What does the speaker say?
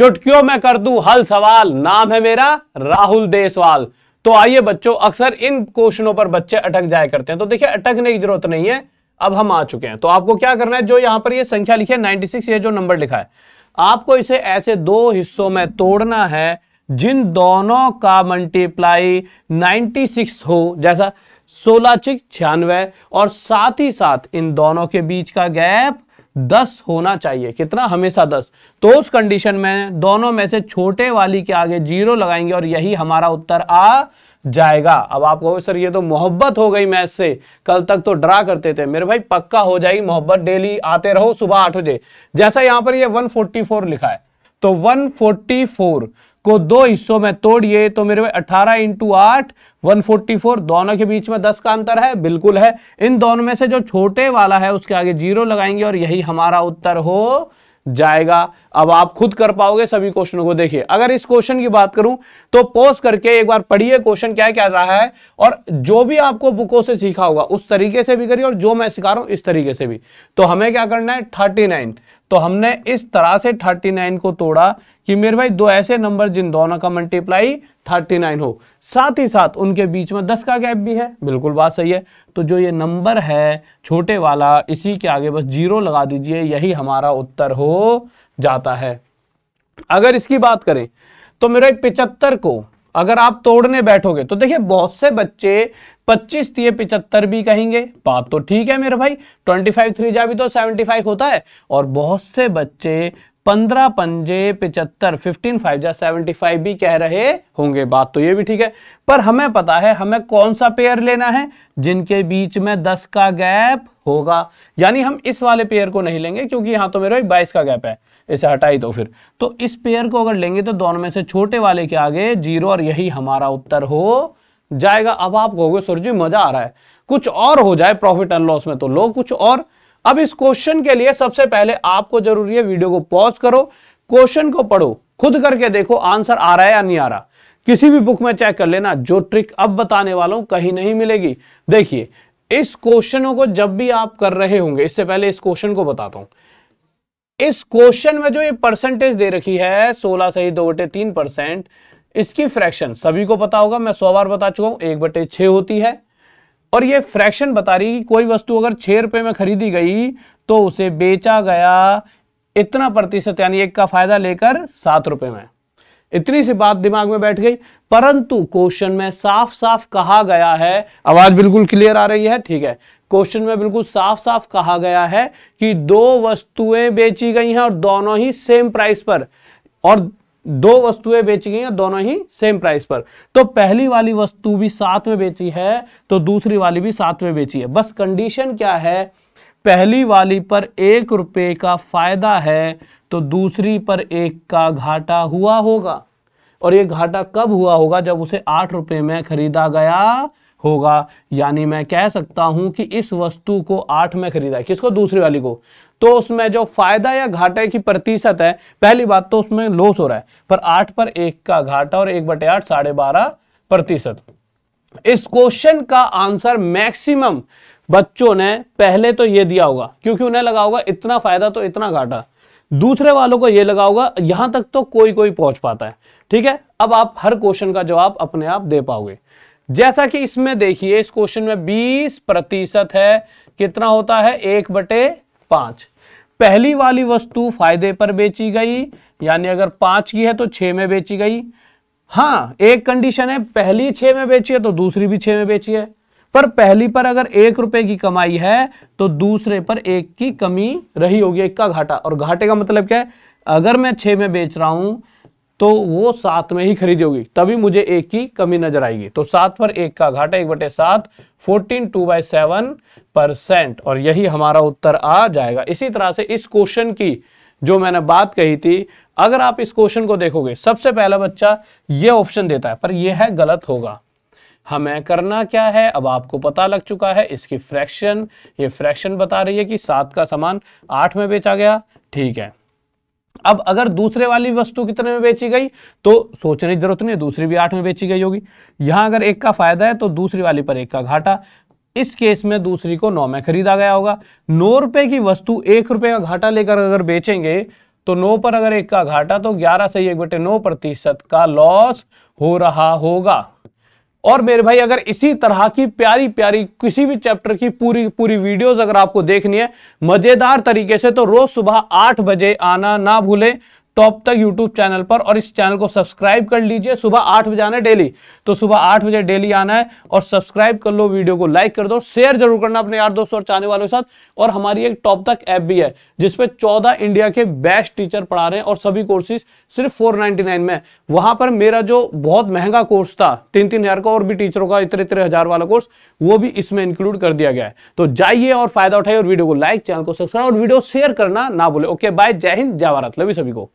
चुटकियों में कर दू हल सवाल नाम है मेरा राहुल देसवाल तो आइए बच्चों अक्सर इन क्वेश्चनों पर बच्चे अटक जाया करते हैं तो देखिए अटकने की जरूरत नहीं है अब हम आ चुके हैं तो आपको क्या करना है जो यहां पर ये संख्या लिखी है 96 ये जो नंबर लिखा है आपको इसे ऐसे दो हिस्सों में तोड़ना है जिन दोनों का मल्टीप्लाई 96 हो जैसा सोलह चिक छियानवे और साथ ही साथ इन दोनों के बीच का गैप दस होना चाहिए कितना हमेशा दस तो उस कंडीशन में दोनों में से छोटे वाली के आगे जीरो लगाएंगे और यही हमारा उत्तर आ जाएगा अब आप कहोगे सर ये तो मोहब्बत हो गई मैथ से कल तक तो ड्रा करते थे मेरे भाई पक्का हो जाएगी मोहब्बत डेली आते रहो सुबह आठ बजे जैसा यहां पर ये 144 लिखा है तो 144 को दो हिस्सों में तोड़िए तो मेरे में अठारह इंटू आठ वन दोनों के बीच में दस का अंतर है बिल्कुल है इन दोनों में से जो छोटे वाला है उसके आगे जीरो लगाएंगे और यही हमारा उत्तर हो जाएगा अब आप खुद कर पाओगे सभी क्वेश्चनों को देखिए अगर इस क्वेश्चन की बात करूं तो पोज करके एक बार पढ़िए क्वेश्चन क्या क्या रहा है और जो भी आपको बुकों से सीखा होगा उस तरीके से भी करिए और जो मैं सिखा रहा हूं इस तरीके से भी तो हमें क्या करना है थर्टी नाइन तो हमने इस तरह से 39 को तोड़ा कि मेरे भाई दो ऐसे नंबर जिन दोनों का मल्टीप्लाई 39 हो साथ ही साथ उनके बीच में 10 का गैप भी है बिल्कुल बात सही है तो जो ये नंबर है छोटे वाला इसी के आगे बस जीरो लगा दीजिए यही हमारा उत्तर हो जाता है अगर इसकी बात करें तो मेरे पिचहत्तर को अगर आप तोड़ने बैठोगे तो देखिए बहुत से बच्चे 25 तीय पिचहत्तर भी कहेंगे बात तो ठीक है मेरे भाई 25 फाइव थ्री जा भी तो 75 होता है और बहुत से बच्चे पंद्रह पंजे पिचहत्तर फिफ्टीन फाइव या सेवेंटी फाइव भी कह रहे होंगे बात तो ये भी ठीक है पर हमें पता है हमें कौन सा पेयर लेना है जिनके बीच में दस का गैप होगा यानी हम इस वाले पेयर को नहीं लेंगे क्योंकि यहां तो मेरे एक बाईस का गैप है इसे हटाई तो फिर तो इस पेयर को अगर लेंगे तो दोनों में से छोटे वाले के आगे जीरो और यही हमारा उत्तर हो जाएगा अब आप कहोगे सुरजी मजा आ रहा है कुछ और हो जाए प्रॉफिट एंड लॉस में तो लो कुछ और अब इस क्वेश्चन के लिए सबसे पहले आपको जरूरी है वीडियो को पॉज करो क्वेश्चन को पढ़ो खुद करके देखो आंसर आ रहा है या नहीं आ रहा किसी भी बुक में चेक कर लेना जो ट्रिक अब बताने वाला हूं कहीं नहीं मिलेगी देखिए इस क्वेश्चनों को जब भी आप कर रहे होंगे इससे पहले इस क्वेश्चन को बताता हूं इस क्वेश्चन में जो ये परसेंटेज दे रखी है सोलह सही दो बटे तीन परसेंट इसकी फ्रैक्शन सभी को पता होगा मैं सौ बार बता चुका हूं एक बटे छह होती है और ये फ्रैक्शन बता रही कि कोई वस्तु अगर छह रुपए में खरीदी गई तो उसे बेचा गया इतना प्रतिशत यानी एक का फायदा लेकर सात रुपए में इतनी सी बात दिमाग में बैठ गई परंतु क्वेश्चन में साफ साफ कहा गया है आवाज बिल्कुल क्लियर आ रही है ठीक है क्वेश्चन में बिल्कुल साफ साफ कहा गया है कि दो वस्तुएं बेची गई हैं और दोनों ही सेम प्राइस पर और दो वस्तुएं बेची गई हैं दोनों ही सेम प्राइस पर तो पहली वाली वस्तु भी साथ में बेची है तो दूसरी वाली भी साथ में बेची है बस कंडीशन क्या है पहली वाली पर एक रुपए का फायदा है तो दूसरी पर एक का घाटा हुआ होगा और ये घाटा कब हुआ होगा जब उसे आठ रुपए में खरीदा गया होगा यानी मैं कह सकता हूं कि इस वस्तु को आठ में खरीदा है किसको दूसरी वाली को तो उसमें जो फायदा या घाटे की प्रतिशत है पहली बात तो उसमें लॉस हो रहा है पर आठ पर एक का घाटा और एक बटे आठ साढ़े बारह प्रतिशत इस क्वेश्चन का आंसर मैक्सिमम बच्चों ने पहले तो ये दिया होगा क्योंकि उन्हें लगा होगा इतना फायदा तो इतना घाटा दूसरे वालों को ये लगा होगा यहां तक तो कोई कोई पहुंच पाता है ठीक है अब आप हर क्वेश्चन का जवाब अपने आप दे पाओगे जैसा कि इसमें देखिए इस क्वेश्चन में 20 प्रतिशत है कितना होता है एक बटे पांच पहली वाली वस्तु फायदे पर बेची गई यानी अगर पांच की है तो छ में बेची गई हाँ एक कंडीशन है पहली छे में बेची है तो दूसरी भी छह में बेची है पर पहली पर अगर एक रुपए की कमाई है तो दूसरे पर एक की कमी रही होगी एक का घाटा और घाटे का मतलब क्या है अगर मैं छे में बेच रहा हूं तो वो सात में ही खरीदी होगी तभी मुझे एक की कमी नजर आएगी तो सात पर एक का घाटा एक बटे सात fourteen two by seven percent और यही हमारा उत्तर आ जाएगा इसी तरह से इस क्वेश्चन की जो मैंने बात कही थी अगर आप इस क्वेश्चन को देखोगे सबसे पहला बच्चा ये ऑप्शन देता है पर यह है गलत होगा हमें करना क्या है अब आपको पता लग चुका है इसकी फ्रैक्शन ये फ्रैक्शन बता रही है कि सात का सामान आठ में बेचा गया ठीक है अब अगर दूसरे वाली वस्तु कितने में बेची गई तो सोचने की जरूरत नहीं है दूसरी भी आठ में बेची गई होगी यहां अगर एक का फायदा है तो दूसरी वाली पर एक का घाटा इस केस में दूसरी को नौ में खरीदा गया होगा नौ रुपए की वस्तु एक रुपए का घाटा लेकर अगर बेचेंगे तो नौ पर अगर एक का घाटा तो ग्यारह से एक बटे नौ प्रतिशत का लॉस हो रहा होगा और मेरे भाई अगर इसी तरह की प्यारी प्यारी किसी भी चैप्टर की पूरी पूरी वीडियोस अगर आपको देखनी है मजेदार तरीके से तो रोज सुबह आठ बजे आना ना भूलें तो अब तक यूट्यूब चैनल पर और इस चैनल को सब्सक्राइब कर लीजिए सुबह आठ बजे आना है डेली तो सुबह आठ बजे डेली आना है और सब्सक्राइब कर लो वीडियो को लाइक कर दो शेयर जरूर करना अपने यार दोस्तों और चाहने वालों के साथ और हमारी एक टॉप तक ऐप भी है जिसपे चौदह इंडिया के बेस्ट टीचर पढ़ा रहे हैं और सभी कोर्सेज सिर्फ फोर में वहां पर मेरा जो बहुत महंगा कोर्स था तीन तीन हजार का और भी टीचरों का इतने इतने हजार वाला कोर्स वो भी इसमें इंक्लूड कर दिया गया है तो जाइए और फायदा उठाइए और वीडियो को लाइक चैनल को सब्सक्राइब और वीडियो शेयर करना ना बोले ओके बाय जय हिंद जय भारत लवी सभी को